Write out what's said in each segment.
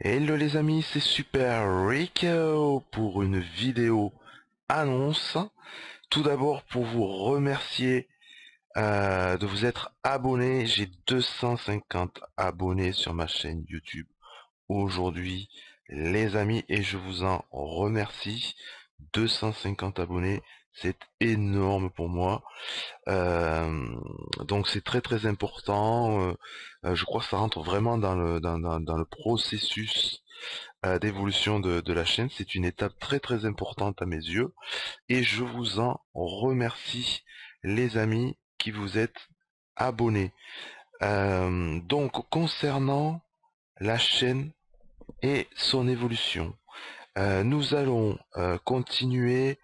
Hello les amis, c'est Super Rico euh, pour une vidéo annonce. Tout d'abord pour vous remercier euh, de vous être abonné. J'ai 250 abonnés sur ma chaîne YouTube aujourd'hui les amis et je vous en remercie. 250 abonnés, c'est énorme pour moi. Euh, donc c'est très très important. Euh, euh, je crois que ça rentre vraiment dans le, dans, le processus d'évolution de, la chaîne. C'est une étape très très importante à mes yeux. Et je vous en remercie les amis qui vous êtes abonnés. donc concernant la chaîne et son évolution, nous allons continuer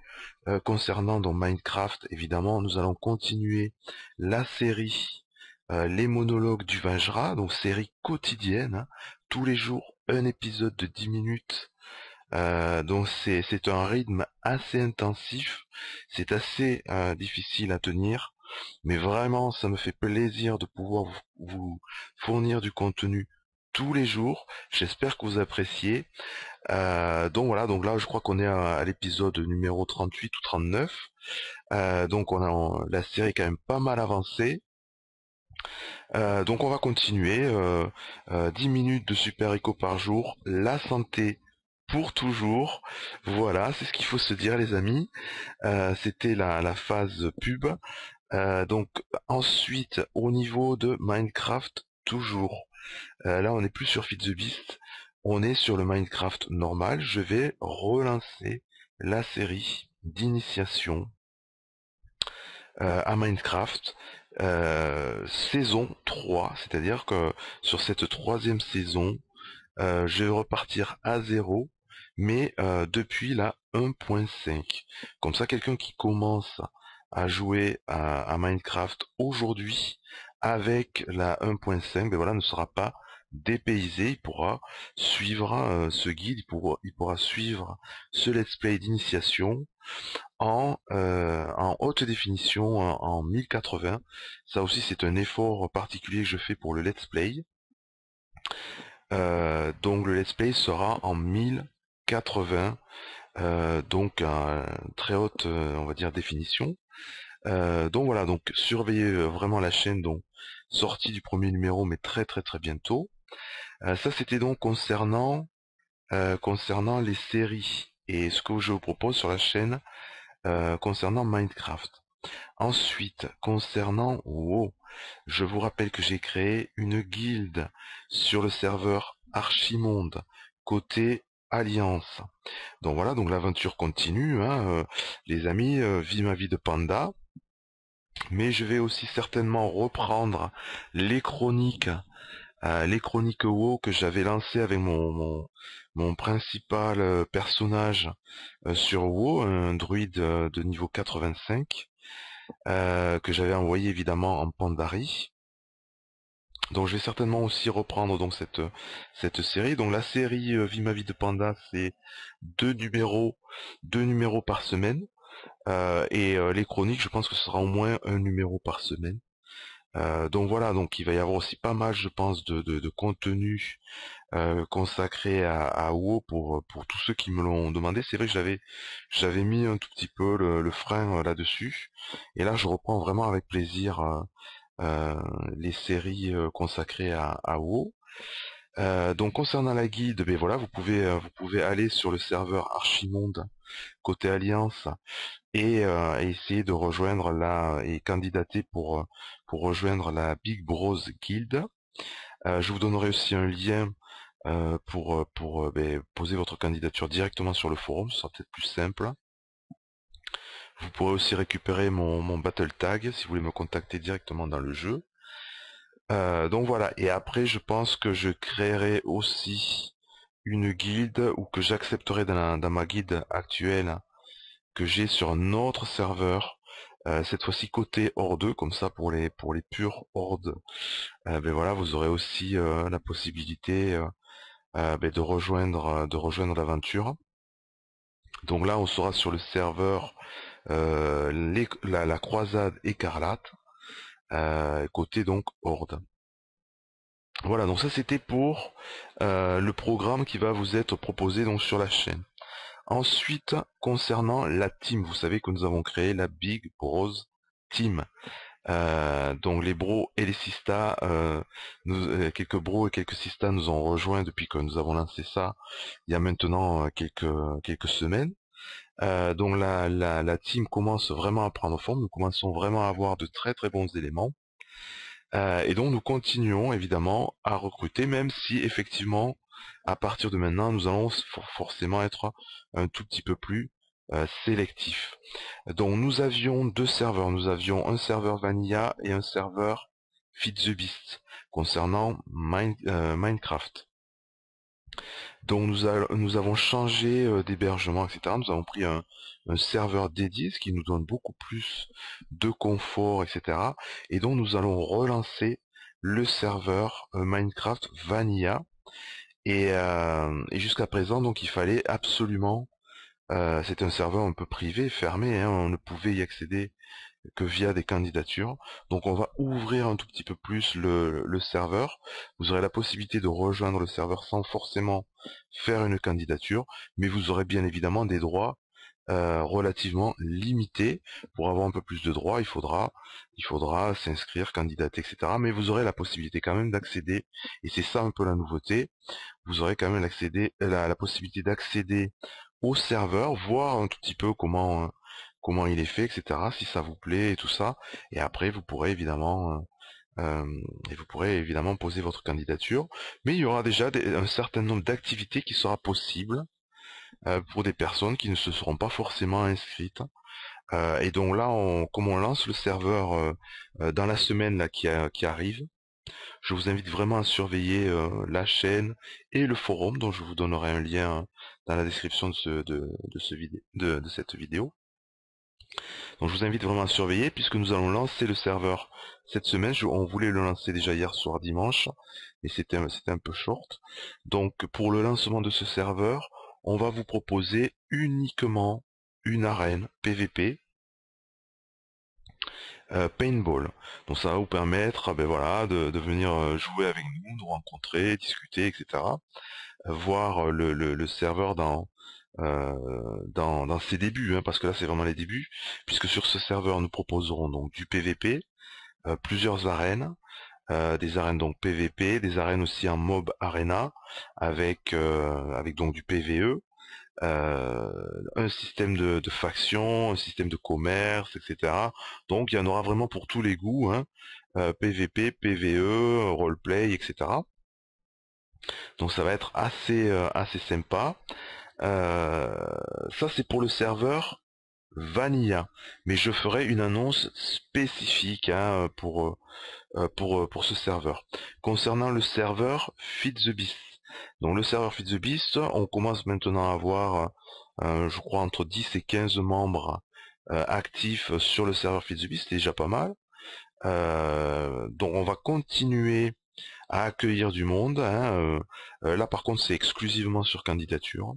euh, concernant donc Minecraft, évidemment, nous allons continuer la série euh, Les monologues du Vajra, donc série quotidienne, hein. tous les jours un épisode de 10 minutes. Euh, donc c'est un rythme assez intensif, c'est assez difficile à tenir, mais vraiment ça me fait plaisir de pouvoir vous fournir du contenu tous les jours. J'espère que vous appréciez. Euh, donc voilà, donc là je crois qu'on est à, l'épisode numéro 38 ou 39. Euh, donc on a la série est quand même pas mal avancée. Euh, donc on va continuer. 10 minutes de super écho par jour. La santé pour toujours. Voilà, c'est ce qu'il faut se dire les amis. C'était la, la phase pub. donc ensuite au niveau de Minecraft toujours. Euh, là, on n'est plus sur Feed the Beast, on est sur le Minecraft normal. Je vais relancer la série d'initiation euh, à Minecraft euh, saison 3, c'est-à-dire que sur cette troisième saison, je vais repartir à zéro, mais depuis la 1.5. Comme ça, quelqu'un qui commence à jouer à Minecraft aujourd'hui avec la 1.5, ben voilà, ne sera pas dépaysé, il pourra suivre euh, ce guide, il pourra, il pourra, suivre ce let's play d'initiation en, euh, en haute définition en, 1080. Ça aussi c'est un effort particulier que je fais pour le let's play. Euh, donc le let's play sera en 1080, donc à très haute on va dire définition. donc voilà, donc surveillez vraiment la chaîne donc sortie du premier numéro, mais très très très bientôt. Euh, ça, c'était donc concernant euh, concernant les séries et ce que je vous propose sur la chaîne euh, concernant Minecraft. Ensuite, concernant WoW, je vous rappelle que j'ai créé une guilde sur le serveur Archimonde côté Alliance. Donc voilà, donc l'aventure continue, hein, les amis, vive ma vie de panda mais je vais aussi certainement reprendre les chroniques, euh, les chroniques WoW que j'avais lancées avec mon, mon, principal euh, personnage euh, sur WoW, un druide de niveau 85, que j'avais envoyé évidemment en Pandari. Donc je vais certainement aussi reprendre donc cette, cette série. Donc la série Vie ma vie de panda, c'est deux numéros, deux numéros par semaine. Euh, et euh, les chroniques, je pense que ce sera au moins un numéro par semaine. Euh, donc voilà, donc il va y avoir aussi pas mal, je pense, de, de, contenu consacré à, à WoW pour, pour tous ceux qui me l'ont demandé. C'est vrai que j'avais j'avais mis un tout petit peu le, frein là-dessus, et là je reprends vraiment avec plaisir les séries consacrées à, à WoW. Euh, donc concernant la guide, ben voilà, vous pouvez euh, vous pouvez aller sur le serveur Archimonde côté Alliance et, euh, essayer de rejoindre la et candidater pour pour rejoindre la Big Bros Guild. je vous donnerai aussi un lien pour pour ben, poser votre candidature directement sur le forum, ce sera peut-être plus simple. Vous pourrez aussi récupérer mon, mon battle tag si vous voulez me contacter directement dans le jeu. Euh, donc voilà, et après je pense que je créerai aussi une guilde ou que j'accepterai dans, ma guide actuelle que j'ai sur un autre serveur, euh, cette fois-ci côté horde, comme ça pour les pour les purs horde, euh, ben voilà, vous aurez aussi la possibilité ben de rejoindre de rejoindre l'aventure. Donc là on sera sur le serveur la croisade écarlate. Euh, côté donc horde. Voilà, donc ça c'était pour euh, le programme qui va vous être proposé donc sur la chaîne. Ensuite, concernant la team, vous savez que nous avons créé la Big Bros Team. Euh, donc les bros et les sistas, nous, quelques bros et quelques sistas nous ont rejoints depuis que nous avons lancé ça il y a maintenant quelques, quelques semaines. Euh, donc la, la, la, team commence vraiment à prendre forme, nous commençons vraiment à avoir de très très bons éléments. Euh, et donc nous continuons évidemment à recruter, même si effectivement, à partir de maintenant, nous allons forcément être un tout petit peu plus euh, sélectif. Donc nous avions deux serveurs, nous avions un serveur Vanilla et un serveur Feed the Beast concernant euh, Minecraft. Donc nous, avons changé euh, d'hébergement, etc. Nous avons pris un, serveur dédié, ce qui nous donne beaucoup plus de confort, etc. Et donc nous allons relancer le serveur euh, Minecraft Vanilla. Euh, et, jusqu'à présent, donc il fallait absolument, c'est un serveur un peu privé, fermé, hein. on ne pouvait y accéder que via des candidatures. Donc on va ouvrir un tout petit peu plus le, le serveur. Vous aurez la possibilité de rejoindre le serveur sans forcément faire une candidature, mais vous aurez bien évidemment des droits euh, relativement limités Pour avoir un peu plus de droits, il faudra, il faudra s'inscrire, candidater, etc. Mais vous aurez la possibilité quand même d'accéder, et c'est ça un peu la nouveauté, vous aurez quand même l'accéder, la, la, possibilité d'accéder au serveur, voir un tout petit peu comment comment il est fait, etc. Si ça vous plaît et tout ça. Et après, vous pourrez évidemment euh, euh, et vous pourrez évidemment poser votre candidature. Mais il y aura déjà un certain nombre d'activités qui sera possible euh, pour des personnes qui ne se seront pas forcément inscrites. et donc là, on, comme on lance le serveur dans la semaine là, qui, arrive, je vous invite vraiment à surveiller la chaîne et le forum dont je vous donnerai un lien dans la description de, de, ce de cette vidéo. Donc je vous invite vraiment à surveiller puisque nous allons lancer le serveur cette semaine. on voulait le lancer déjà hier soir dimanche, mais c'était un, peu short. Donc pour le lancement de ce serveur, on va vous proposer uniquement une arène PVP euh, paintball. Donc ça va vous permettre ah ben voilà, de, venir euh, jouer avec nous, nous rencontrer, discuter, etc. Euh, voir le serveur dans, euh, dans, dans, ses débuts, hein, parce que là c'est vraiment les débuts, puisque sur ce serveur nous proposerons donc du PVP, euh, plusieurs arènes, euh, des arènes donc PVP, des arènes aussi en mob arena avec avec donc du PVE, euh, un système de, de faction, un système de commerce, etc. Donc il y en aura vraiment pour tous les goûts, hein, PVP, PVE, roleplay, etc. Donc ça va être assez assez sympa. Euh, ça c'est pour le serveur Vanilla. Mais je ferai une annonce spécifique hein, pour, euh, pour, euh, pour ce serveur. Concernant le serveur Feed the Beast. Donc le serveur Feed the Beast, on commence maintenant à avoir, je crois, entre 10 et 15 membres actifs sur le serveur Feed the Beast, c'est déjà pas mal. donc on va continuer à accueillir du monde. Hein, là par contre c'est exclusivement sur candidature.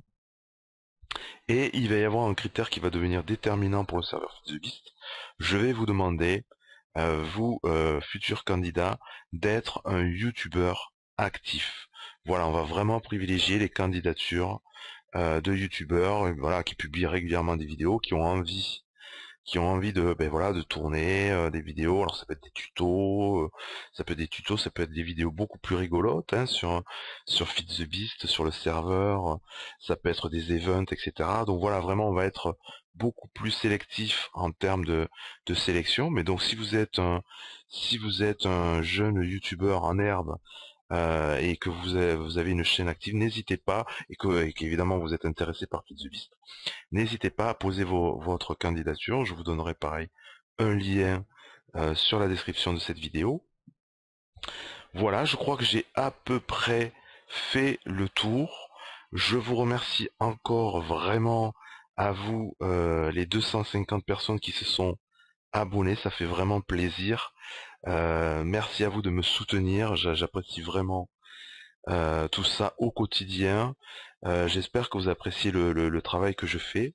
Et il va y avoir un critère qui va devenir déterminant pour le serveur Fitzubist. Je vais vous demander, euh, vous, euh, futurs candidats, d'être un YouTuber actif. Voilà, on va vraiment privilégier les candidatures euh, de YouTubeurs voilà, qui publient régulièrement des vidéos, qui ont envie qui ont envie de ben voilà de tourner euh, des vidéos alors ça peut être des tutos euh, ça peut être des tutos ça peut être des vidéos beaucoup plus rigolotes hein, sur sur Feed the Beast sur le serveur ça peut être des events etc donc voilà vraiment on va être beaucoup plus sélectif en termes de, de sélection mais donc si vous êtes un, si vous êtes un jeune youtubeur en herbe euh, et que vous avez, une chaîne active, n'hésitez pas, et que évidemment vous êtes intéressé par toutes n'hésitez pas à poser votre candidature. Je vous donnerai pareil un lien euh, sur la description de cette vidéo. Voilà, je crois que j'ai à peu près fait le tour. Je vous remercie encore vraiment à vous euh, les 250 personnes qui se sont abonnées, ça fait vraiment plaisir. Euh, merci à vous de me soutenir, j'apprécie vraiment euh, tout ça au quotidien. Euh, j'espère que vous appréciez le, travail que je fais.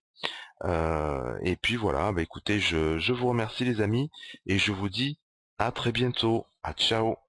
et puis voilà, bah écoutez, je, je vous remercie les amis et je vous dis à très bientôt. À ciao